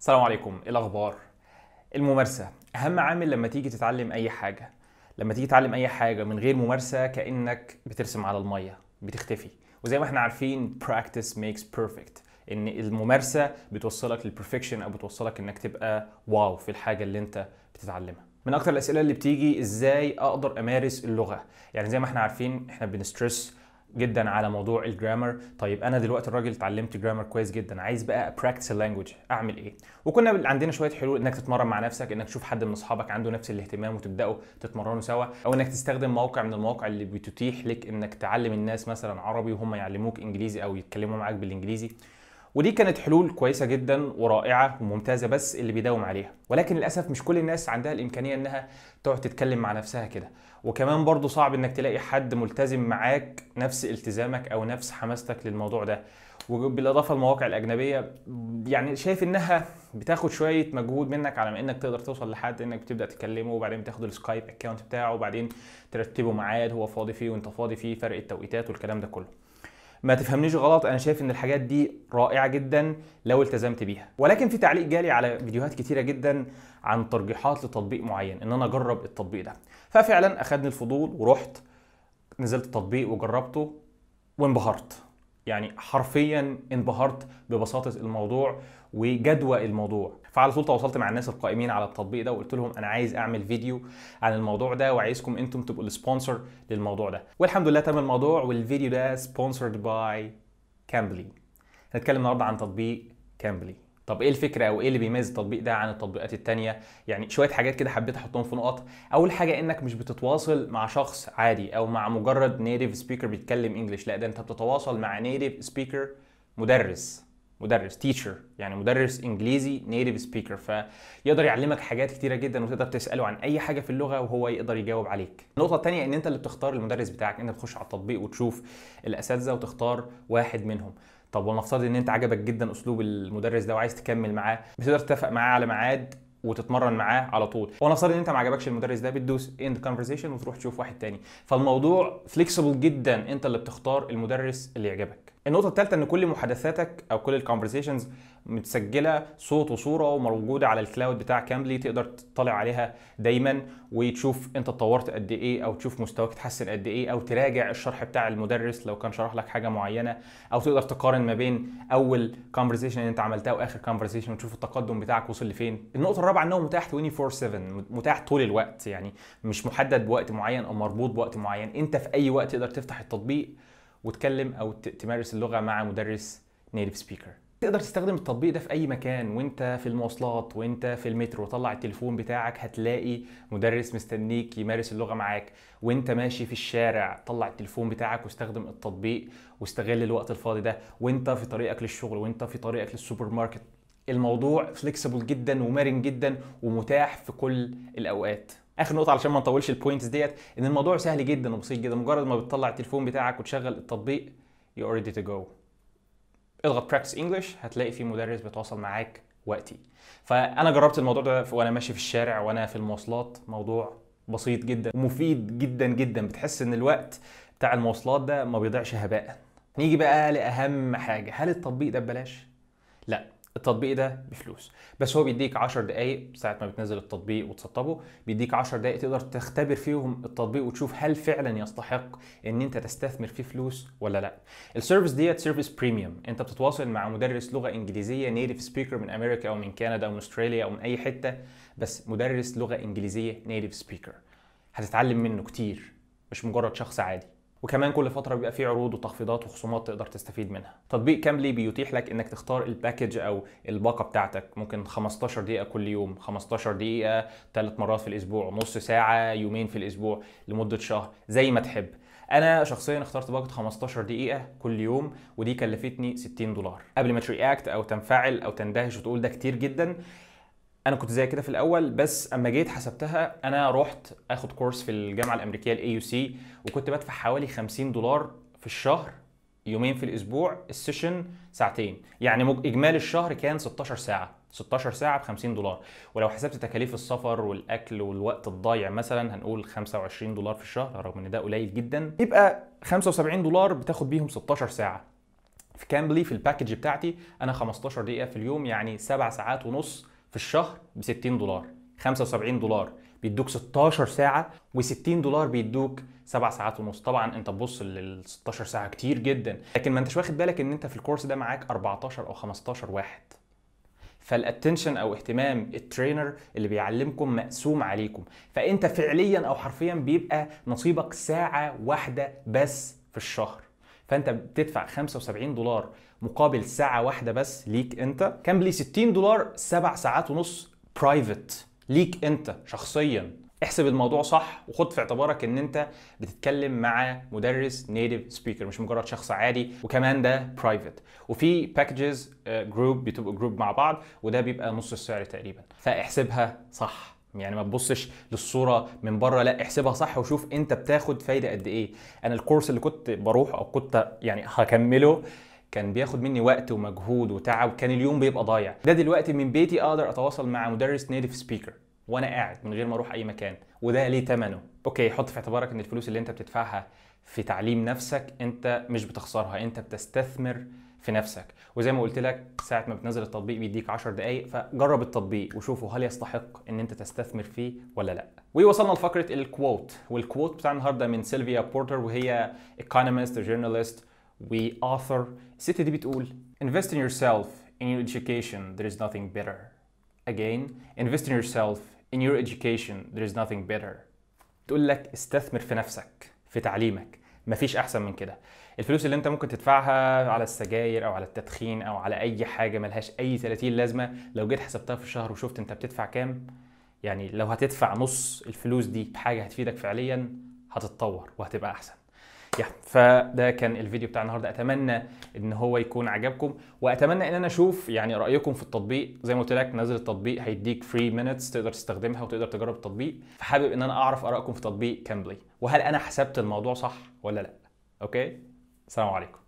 السلام عليكم ايه الاخبار الممارسه اهم عامل لما تيجي تتعلم اي حاجه لما تيجي تتعلم اي حاجه من غير ممارسه كانك بترسم على الميه بتختفي وزي ما احنا عارفين practice makes perfect ان الممارسه بتوصلك للبرفكشن او بتوصلك انك تبقى واو في الحاجه اللي انت بتتعلمها من اكتر الاسئله اللي بتيجي ازاي اقدر امارس اللغه يعني زي ما احنا عارفين احنا بنستريس جدا على موضوع الجرامر طيب انا دلوقتي الراجل اتعلمت جرامر كويس جدا عايز بقى براكتس اللانجوج اعمل ايه وكنا عندنا شويه حلول انك تتمرن مع نفسك انك تشوف حد من اصحابك عنده نفس الاهتمام وتبداوا تتمرنوا سوا او انك تستخدم موقع من المواقع اللي بتتيح لك انك تعلم الناس مثلا عربي وهم يعلموك انجليزي او يتكلموا معاك بالانجليزي ودي كانت حلول كويسه جدا ورائعه وممتازه بس اللي بيداوم عليها ولكن للاسف مش كل الناس عندها الامكانيه انها تقعد تتكلم مع نفسها كده وكمان برضو صعب انك تلاقي حد ملتزم معاك نفس التزامك او نفس حماستك للموضوع ده وبالاضافه المواقع الاجنبيه يعني شايف انها بتاخد شويه مجهود منك على ما انك تقدر توصل لحد انك بتبدا تكلمه وبعدين تاخد السكايب اكونت بتاعه وبعدين ترتبه ميعاد هو فاضي فيه وانت فاضي فيه فرق التوقيتات والكلام ده كله ما تفهمنيش غلط انا شايف ان الحاجات دي رائعه جدا لو التزمت بيها ولكن في تعليق جالي على فيديوهات كتيره جدا عن ترجيحات لتطبيق معين ان انا اجرب التطبيق ده ففعلا اخدني الفضول ورحت نزلت التطبيق وجربته وانبهرت يعني حرفيا انبهرت ببساطه الموضوع وجدوى الموضوع فعلى طول تواصلت مع الناس القائمين على التطبيق ده وقلت لهم انا عايز اعمل فيديو عن الموضوع ده وعايزكم انتم تبقوا السبونسر للموضوع ده والحمد لله تم الموضوع والفيديو ده سبونسرد باي كامبلي هنتكلم النهارده عن تطبيق كامبلي طب ايه الفكره او ايه اللي بيميز التطبيق ده عن التطبيقات التانية يعني شويه حاجات كده حبيت احطهم في نقط اول حاجه انك مش بتتواصل مع شخص عادي او مع مجرد نيتيف سبيكر بيتكلم انجلش لا ده انت بتتواصل مع نيتيف سبيكر مدرس مدرس تيتشر يعني مدرس انجليزي نيتيف سبيكر فيقدر يعلمك حاجات كتيره جدا وتقدر تساله عن اي حاجه في اللغه وهو يقدر يجاوب عليك النقطه الثانيه ان انت اللي بتختار المدرس بتاعك انت بتخش على التطبيق وتشوف الاساتذه وتختار واحد منهم طب ولنفترض ان انت عجبك جدا اسلوب المدرس ده وعايز تكمل معاه بتقدر تتفق معاه على ميعاد وتتمرن معاه على طول ونفترض ان انت ما عجبكش المدرس ده بتدوس اند كونفرسيشن وتروح تشوف واحد تاني فالموضوع فليكسبل جدا انت اللي بتختار المدرس اللي يعجبك النقطه الثالثه ان كل محادثاتك او كل الكونفرسيشنز متسجله صوت وصوره وموجوده على الكلاود بتاع كامبلي تقدر تطلع عليها دايما وتشوف انت اتطورت قد ايه او تشوف مستواك اتحسن قد ايه او تراجع الشرح بتاع المدرس لو كان شرح لك حاجه معينه او تقدر تقارن ما بين اول كونفرسيشن اللي انت عملتها واخر كونفرسيشن وتشوف التقدم بتاعك وصل لفين النقطه الرابعه انه متاح 24 7 متاح طول الوقت يعني مش محدد بوقت معين او مربوط بوقت معين انت في اي وقت تقدر تفتح التطبيق وتكلم او تمارس اللغه مع مدرس نيتيف سبيكر تقدر تستخدم التطبيق ده في اي مكان وانت في المواصلات وانت في المترو طلع التليفون بتاعك هتلاقي مدرس مستنيك يمارس اللغه معاك وانت ماشي في الشارع طلع التليفون بتاعك واستخدم التطبيق واستغل الوقت الفاضي ده وانت في طريقك للشغل وانت في طريقك للسوبر ماركت الموضوع فليكسبل جدا ومرن جدا ومتاح في كل الاوقات اخر نقطه علشان ما نطولش البوينتس ديت ان الموضوع سهل جدا وبسيط جدا مجرد ما بتطلع التليفون بتاعك وتشغل التطبيق يو اوريدي تو جو اضغط براكتس انجلش هتلاقي في مدرس بيتواصل معاك وقتي فانا جربت الموضوع ده وانا ماشي في الشارع وانا في المواصلات موضوع بسيط جدا ومفيد جدا جدا بتحس ان الوقت بتاع المواصلات ده ما بيضيعش هباء نيجي بقى لاهم حاجه هل التطبيق ده ببلاش لا التطبيق ده بفلوس بس هو بيديك 10 دقايق ساعه ما بتنزل التطبيق وتسطبه بيديك 10 دقايق تقدر تختبر فيهم التطبيق وتشوف هل فعلا يستحق ان انت تستثمر فيه فلوس ولا لا السيرفيس ديت سيرفيس بريميوم انت بتتواصل مع مدرس لغه انجليزيه نيتيف سبيكر من امريكا او من كندا او من استراليا او من اي حته بس مدرس لغه انجليزيه نيتيف سبيكر هتتعلم منه كتير مش مجرد شخص عادي وكمان كل فتره بيبقى فيه عروض وتخفيضات وخصومات تقدر تستفيد منها تطبيق كاملي بيتيح لك انك تختار الباكج او الباقه بتاعتك ممكن 15 دقيقه كل يوم 15 دقيقه ثلاث مرات في الاسبوع نص ساعه يومين في الاسبوع لمده شهر زي ما تحب انا شخصيا اخترت باقه 15 دقيقه كل يوم ودي كلفتني 60 دولار قبل ما ترياكت او تنفعل او تندهش وتقول ده كتير جدا انا كنت زي كده في الاول بس اما جيت حسبتها انا رحت اخد كورس في الجامعه الامريكيه الاي يو سي وكنت بدفع حوالي 50 دولار في الشهر يومين في الاسبوع السيشن ساعتين يعني اجمالي الشهر كان 16 ساعه 16 ساعه ب 50 دولار ولو حسبت تكاليف السفر والاكل والوقت الضايع مثلا هنقول 25 دولار في الشهر رغم ان ده قليل جدا يبقى 75 دولار بتاخد بيهم 16 ساعه في كامبلي في الباكج بتاعتي انا 15 دقيقه في اليوم يعني 7 ساعات ونص في الشهر ب 60 دولار 75 دولار بيدوك 16 ساعة و60 دولار بيدوك 7 ساعات ونص طبعا انت تبص لل 16 ساعة كتير جدا لكن ما انتش واخد بالك ان انت في الكورس ده معاك 14 او 15 واحد فالاتنشن او اهتمام الترينر اللي بيعلمكم مقسوم عليكم فانت فعليا او حرفيا بيبقى نصيبك ساعة واحدة بس في الشهر فانت بتدفع 75 دولار مقابل ساعه واحده بس ليك انت كان لي 60 دولار سبع ساعات ونص برايفت ليك انت شخصيا احسب الموضوع صح وخد في اعتبارك ان انت بتتكلم مع مدرس نيتيف سبيكر مش مجرد شخص عادي وكمان ده برايفت وفي باكجز جروب بتبقى جروب مع بعض وده بيبقى نص السعر تقريبا فاحسبها صح يعني ما تبصش للصوره من بره لا احسبها صح وشوف انت بتاخد فايده قد ايه انا الكورس اللي كنت بروح او كنت يعني هكمله كان بياخد مني وقت ومجهود وتعب كان اليوم بيبقى ضايع ده دلوقتي من بيتي اقدر اتواصل مع مدرس نيتيف سبيكر وانا قاعد من غير ما اروح اي مكان وده ليه ثمنه اوكي حط في اعتبارك ان الفلوس اللي انت بتدفعها في تعليم نفسك انت مش بتخسرها انت بتستثمر في نفسك وزي ما قلت لك ساعه ما بتنزل التطبيق بيديك 10 دقائق فجرب التطبيق وشوفوا هل يستحق ان انت تستثمر فيه ولا لا ووصلنا لفقره الكوت والكوت بتاع النهارده من سيلفيا بورتر وهي ايكونومست جورناليست واثر الست دي بتقول invest in yourself in your education there is nothing better again invest in yourself in your education there is nothing better تقول لك استثمر في نفسك في تعليمك مفيش احسن من كده الفلوس اللي انت ممكن تدفعها على السجاير او على التدخين او على اي حاجه ملهاش اي 30 لازمه لو جيت حسبتها في الشهر وشفت انت بتدفع كام يعني لو هتدفع نص الفلوس دي بحاجه هتفيدك فعليا هتتطور وهتبقى احسن يا فده كان الفيديو بتاع النهارده اتمنى ان هو يكون عجبكم واتمنى ان انا اشوف يعني رايكم في التطبيق زي ما قلت لك نازل التطبيق هيديك فري مينتس تقدر تستخدمها وتقدر تجرب التطبيق فحابب ان انا اعرف ارائكم في تطبيق كامبلي وهل انا حسبت الموضوع صح ولا لا اوكي السلام عليكم